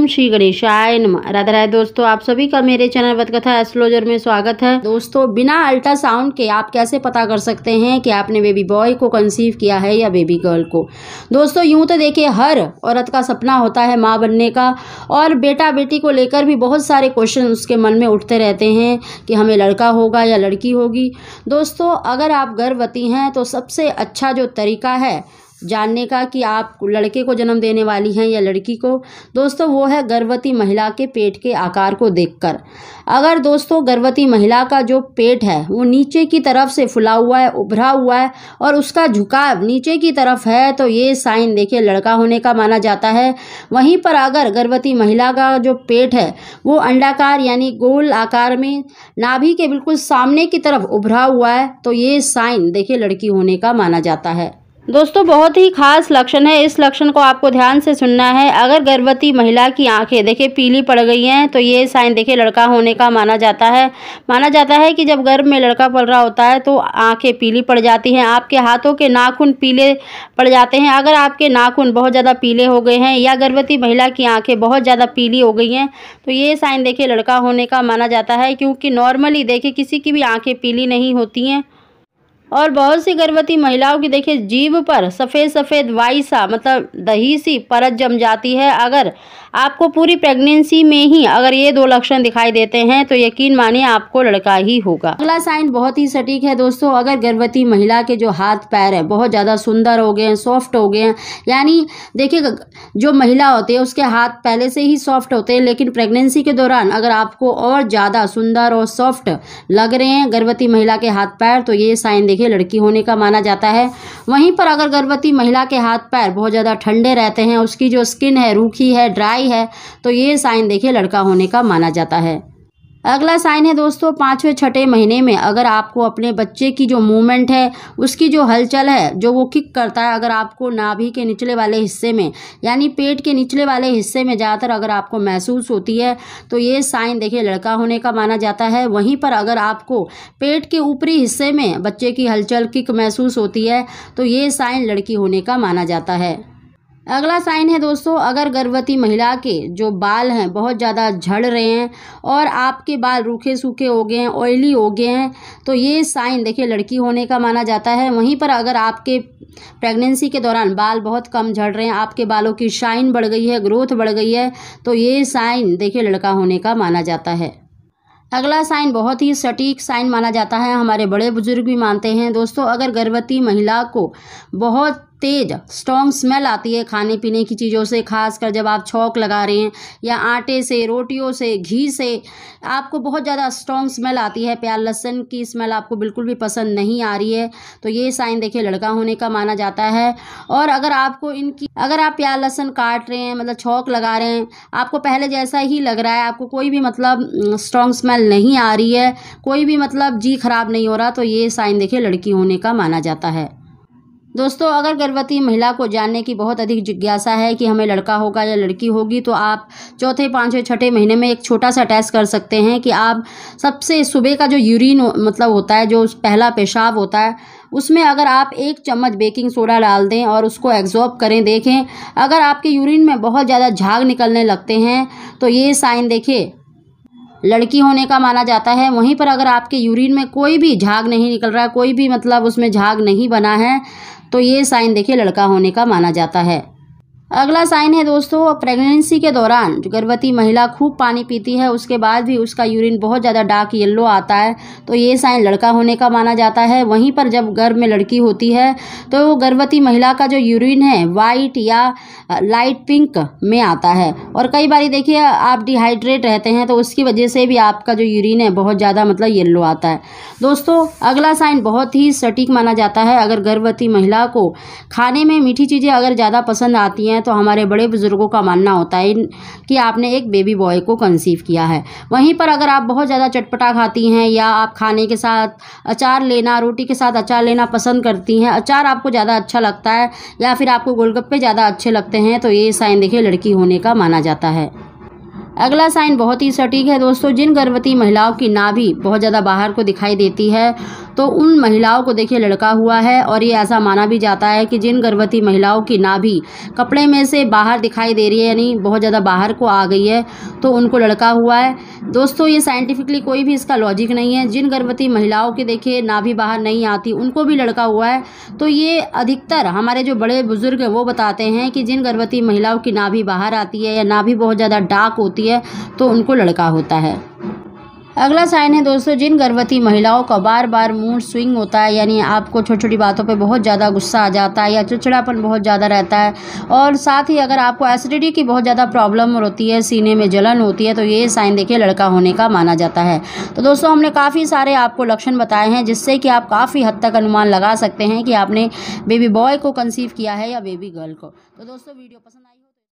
ओम श्री गणेशाय नम राधा राय दोस्तों आप सभी का मेरे चैनल वतकथा एस्ट्रोलॉजर में स्वागत है दोस्तों बिना अल्ट्रासाउंड के आप कैसे पता कर सकते हैं कि आपने बेबी बॉय को कंसीव किया है या बेबी गर्ल को दोस्तों यूं तो देखिए हर औरत का सपना होता है माँ बनने का और बेटा बेटी को लेकर भी बहुत सारे क्वेश्चन उसके मन में उठते रहते हैं कि हमें लड़का होगा या लड़की होगी दोस्तों अगर आप गर्भवती हैं तो सबसे अच्छा जो तरीका है जानने का कि आप लड़के को जन्म देने वाली हैं या लड़की को दोस्तों वो है गर्भवती महिला के पेट के आकार को देखकर अगर दोस्तों गर्भवती महिला का जो पेट है वो नीचे की तरफ से फुला हुआ है उभरा हुआ है और उसका झुकाव नीचे की तरफ है तो ये साइन देखिए लड़का होने का माना जाता है वहीं पर अगर गर्भवती महिला का जो पेट है वो अंडाकार यानी गोल आकार में नाभि के बिल्कुल सामने की तरफ उभरा हुआ है तो ये साइन देखिए लड़की होने का माना जाता है दोस्तों बहुत ही खास लक्षण है इस लक्षण को आपको ध्यान से सुनना है अगर गर्भवती महिला की आंखें देखिए पीली पड़ गई हैं तो ये साइन देखिए लड़का होने का माना जाता है माना जाता है कि जब गर्भ में लड़का पड़ रहा होता है तो आंखें पीली पड़ जाती हैं आपके हाथों के नाखून पीले पड़ जाते हैं अगर आपके नाखून बहुत ज़्यादा पीले हो गए हैं या गर्भवती महिला की आँखें बहुत ज़्यादा पीली हो गई हैं तो ये साइन देखिए लड़का होने का माना जाता है क्योंकि नॉर्मली देखिए किसी की भी आँखें पीली नहीं होती हैं और बहुत सी गर्भवती महिलाओं की देखिए जीव पर सफ़ेद सफ़ेद वाइसा मतलब दही सी परत जम जाती है अगर आपको पूरी प्रेगनेंसी में ही अगर ये दो लक्षण दिखाई देते हैं तो यकीन मानिए आपको लड़का ही होगा अगला साइन बहुत ही सटीक है दोस्तों अगर गर्भवती महिला के जो हाथ पैर हैं बहुत ज़्यादा सुंदर हो गए हैं सॉफ्ट हो गए हैं यानी देखिए जो महिला होती है उसके हाथ पहले से ही सॉफ्ट होते हैं लेकिन प्रेगनेंसी के दौरान अगर आपको और ज़्यादा सुंदर और सॉफ्ट लग रहे हैं गर्भवती महिला के हाथ पैर तो ये साइन देखिए देखिए लड़की होने का माना जाता है वहीं पर अगर गर्भवती महिला के हाथ पैर बहुत ज़्यादा ठंडे रहते हैं उसकी जो स्किन है रूखी है ड्राई है तो ये साइन देखिए लड़का होने का माना जाता है अगला साइन है दोस्तों पाँचवें छठे महीने में अगर आपको अपने बच्चे की जो मूवमेंट है उसकी जो हलचल है जो वो किक करता है अगर आपको नाभि के निचले वाले हिस्से में यानी पेट के निचले वाले हिस्से में ज़्यादातर अगर आपको महसूस होती है तो ये साइन देखिए लड़का होने का माना जाता है वहीं पर अगर आपको पेट के ऊपरी हिस्से में बच्चे की हलचल किक महसूस होती है तो ये साइन लड़की होने का माना जाता है अगला साइन है दोस्तों अगर गर्भवती महिला के जो बाल हैं बहुत ज़्यादा झड़ रहे हैं और आपके बाल रूखे सूखे हो गए हैं ऑयली हो गए हैं तो ये साइन देखिए लड़की होने का माना जाता है वहीं पर अगर आपके प्रेगनेंसी के दौरान बाल बहुत कम झड़ रहे हैं आपके बालों की शाइन बढ़ गई है ग्रोथ बढ़ गई है तो ये साइन देखिए लड़का होने का माना जाता है अगला साइन बहुत ही सटीक साइन माना जाता है हमारे बड़े बुजुर्ग भी मानते हैं दोस्तों अगर गर्भवती महिला को बहुत तेज स्ट्रॉन्ग स्मेल आती है खाने पीने की चीज़ों से खासकर जब आप छौक लगा रहे हैं या आटे से रोटियों से घी से आपको बहुत ज़्यादा स्ट्रॉन्ग स्मेल आती है प्याज लहसन की स्मेल आपको बिल्कुल भी पसंद नहीं आ रही है तो ये साइन देखिए लड़का होने का माना जाता है और अगर आपको इनकी अगर आप प्याज लहसन काट रहे हैं मतलब छौक लगा रहे हैं आपको पहले जैसा ही लग रहा है आपको कोई भी मतलब स्ट्रॉन्ग स्मेल नहीं आ रही है कोई भी मतलब जी ख़राब नहीं हो रहा तो ये साइन देखिए लड़की होने का माना जाता है दोस्तों अगर गर्भवती महिला को जानने की बहुत अधिक जिज्ञासा है कि हमें लड़का होगा या लड़की होगी तो आप चौथे पाँचवें छठे महीने में एक छोटा सा टेस्ट कर सकते हैं कि आप सबसे सुबह का जो यूरिन मतलब होता है जो पहला पेशाब होता है उसमें अगर आप एक चम्मच बेकिंग सोडा डाल दें और उसको एग्जॉर्ब करें देखें अगर आपके यूरिन में बहुत ज़्यादा झाग निकलने लगते हैं तो ये साइन देखिए लड़की होने का माना जाता है वहीं पर अगर आपके यूरिन में कोई भी झाग नहीं निकल रहा कोई भी मतलब उसमें झाग नहीं बना है तो ये साइन देखिए लड़का होने का माना जाता है अगला साइन है दोस्तों प्रेगनेंसी के दौरान जो गर्भवती महिला खूब पानी पीती है उसके बाद भी उसका यूरिन बहुत ज़्यादा डार्क येल्लो आता है तो ये साइन लड़का होने का माना जाता है वहीं पर जब गर्भ में लड़की होती है तो गर्भवती महिला का जो यूरिन है वाइट या लाइट पिंक में आता है और कई बार देखिए आप डिहाइड्रेट रहते हैं तो उसकी वजह से भी आपका जो यूरिन है बहुत ज़्यादा मतलब येल्लो आता है दोस्तों अगला साइन बहुत ही सटीक माना जाता है अगर गर्भवती महिला को खाने में मीठी चीज़ें अगर ज़्यादा पसंद आती हैं हैं तो हमारे बड़े बुज़ुर्गों का मानना होता है कि आपने एक बेबी बॉय को कंसीव किया है वहीं पर अगर आप बहुत ज़्यादा चटपटा खाती हैं या आप खाने के साथ अचार लेना रोटी के साथ अचार लेना पसंद करती हैं अचार आपको ज़्यादा अच्छा लगता है या फिर आपको गोलगप्पे ज़्यादा अच्छे लगते हैं तो ये साइन देखिए लड़की होने का माना जाता है अगला साइन बहुत ही सटीक है दोस्तों जिन गर्भवती महिलाओं की नाभि बहुत ज़्यादा बाहर को दिखाई देती है तो उन महिलाओं को देखिए लड़का हुआ है और ये ऐसा माना भी जाता है कि जिन गर्भवती महिलाओं की नाभि कपड़े में से बाहर दिखाई दे रही है यानी बहुत ज़्यादा बाहर को आ गई है तो उनको लड़का हुआ है दोस्तों ये साइंटिफिकली कोई भी इसका लॉजिक नहीं है जिन गर्भवती महिलाओं के देखिए नाभि बाहर नहीं आती उनको भी लड़का हुआ है तो ये अधिकतर हमारे जो बड़े बुजुर्ग हैं वो बताते हैं कि जिन गर्भवती महिलाओं की नाभि बाहर आती है या नाभि बहुत ज़्यादा डार्क होती होती है तो उनको लड़का होता है अगला साइन है दोस्तों जिन गर्भवती महिलाओं का बार बार मूड स्विंग होता है यानी आपको छोटी छोटी बातों पे बहुत ज़्यादा गुस्सा आ जाता है या चिड़चिड़ापन बहुत ज़्यादा रहता है और साथ ही अगर आपको एसिडिटी की बहुत ज़्यादा प्रॉब्लम होती है सीने में जलन होती है तो ये साइन देखिए लड़का होने का माना जाता है तो दोस्तों हमने काफ़ी सारे आपको लक्षण बताए हैं जिससे कि आप काफ़ी हद तक अनुमान लगा सकते हैं कि आपने बेबी बॉय को कंसीव किया है या बेबी गर्ल को तो दोस्तों वीडियो पसंद आई